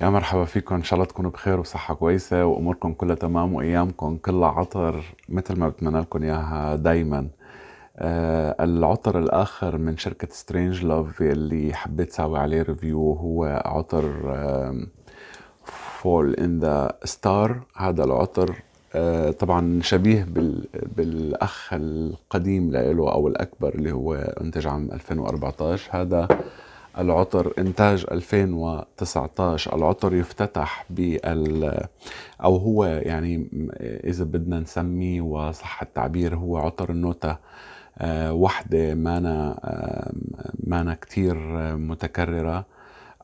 يا مرحبا فيكم ان شاء الله تكونوا بخير وصحه كويسه واموركم كلها تمام وايامكم كلها عطر مثل ما بتمنى لكم اياها دايما آه العطر الاخر من شركه سترينج لوف اللي حبيت ساوي عليه ريفيو هو عطر فول ان ذا ستار هذا العطر آه طبعا شبيه بال... بالاخ القديم له او الاكبر اللي هو انتج عام 2014 هذا العطر إنتاج 2019 العطر يفتتح بال أو هو يعني إذا بدنا نسميه وصح التعبير هو عطر النوتة آه، وحدة مانا آه، مانا كتير متكررة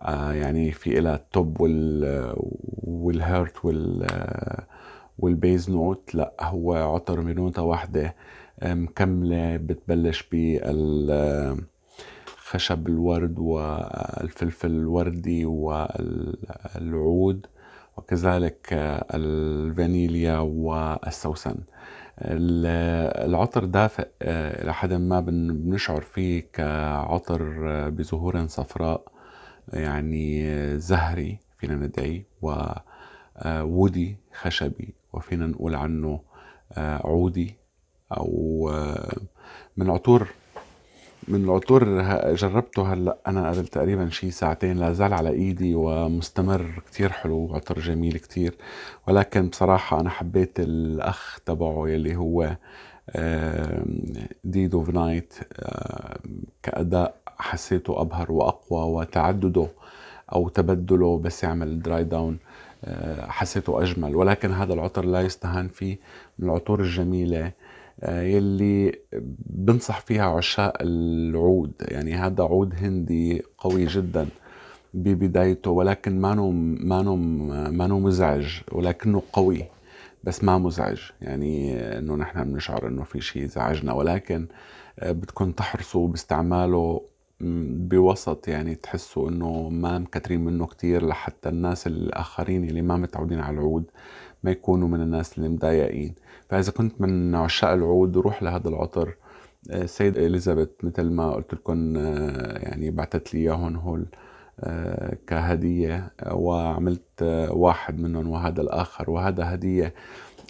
آه، يعني في إلها التوب وال والهيرت وال والبيز نوت لا هو عطر بنوتة واحدة مكملة بتبلش بال خشب الورد والفلفل الوردي والعود وكذلك الفانيليا والسوسن العطر دافئ إلى حد ما بنشعر فيه كعطر بزهور صفراء يعني زهري فينا ندعي وودي خشبي وفينا نقول عنه عودي أو من عطور من العطور جربته هلا انا قبل تقريبا شي ساعتين لا زال على ايدي ومستمر كتير حلو عطر جميل كتير ولكن بصراحة انا حبيت الاخ تبعه يلي هو ديد اوف نايت كأداء حسيته ابهر واقوى وتعدده او تبدله بس يعمل دراي آه، داون حسيته اجمل ولكن هذا العطر لا يستهان فيه من العطور الجميله آه، يلي بنصح فيها عشاق العود يعني هذا عود هندي قوي جدا ببدايته ولكن مانو ما مانو مزعج ولكنه قوي بس ما مزعج يعني انه نحن بنشعر انه في شيء زعجنا ولكن آه، بدكم تحرصوا باستعماله بوسط يعني تحسوا انه ما مكترين منه كتير لحتى الناس الاخرين اللي ما متعودين على العود ما يكونوا من الناس اللي مضايقين فاذا كنت من عشاق العود روح لهذا العطر آه، سيد اليزابيث مثل ما قلت لكم آه، يعني بعثت لي اياهم هول آه، كهدية وعملت واحد منهم وهذا الآخر وهذا هدية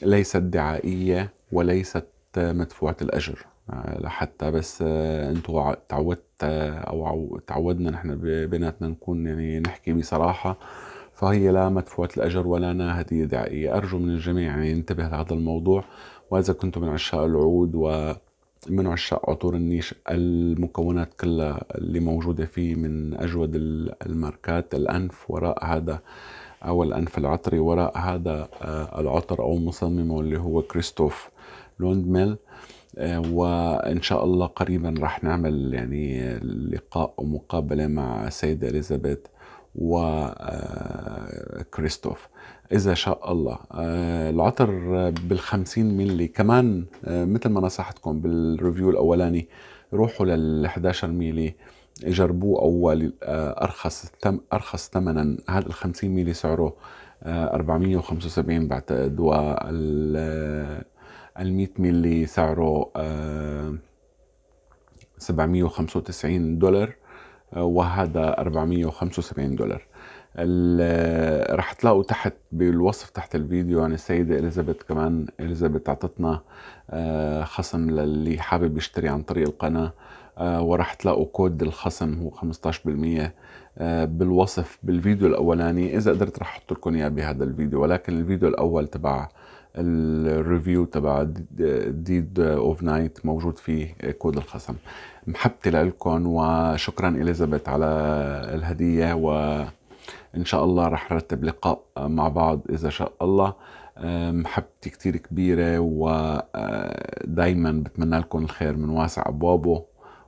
ليست دعائية وليست مدفوعة الأجر آه، لحتى بس آه، انتوا تعودت آه، او تعودنا نحن بيناتنا نكون يعني نحكي بصراحه فهي لا مدفوعة الأجر ولا هديه دعائية أرجو من الجميع يعني ينتبه لهذا الموضوع وإذا كنتم من عشاق العود ومن عشاق عطور النيش المكونات كلها اللي موجودة فيه من أجود الماركات الأنف وراء هذا أو الأنف العطري وراء هذا العطر أو مصممه اللي هو كريستوف لوندميل آه، وان شاء الله قريبا راح نعمل يعني لقاء ومقابله مع السيده اليزابيث وكريستوف آه، إذا شاء الله آه، العطر بالخمسين ملي كمان مثل ما نصحتكم بالريفيو الأولاني روحوا لل11 ملي جربوه أول أرخص تم أرخص ثمنا هذا ال50 ملي سعره 475 بعتقد وال ال100 مللي سعره 795 آه، دولار آه، وهذا 475 دولار آه، رح تلاقوا تحت بالوصف تحت الفيديو عن يعني السيدة إليزابيث كمان إليزابيث أعطتنا خصم للي حابب يشتري عن طريق القناة ورح تلاقوا كود الخصم هو 15% بالوصف بالفيديو الأولاني إذا قدرت راح أحط لكم إياه بهذا الفيديو ولكن الفيديو الأول تبع الريفيو تبع ديد اوف نايت موجود فيه كود الخصم محبتي لكم وشكرا اليزابيث على الهديه وان شاء الله رح نرتب لقاء مع بعض اذا شاء الله محبتي كتير كبيرة ودايما بتمنى لكم الخير من واسع أبوابه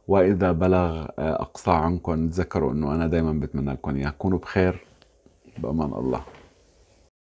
وإذا بلغ أقصى عنكم تذكروا أنه أنا دايما بتمنى لكم إياه كونوا بخير بأمان الله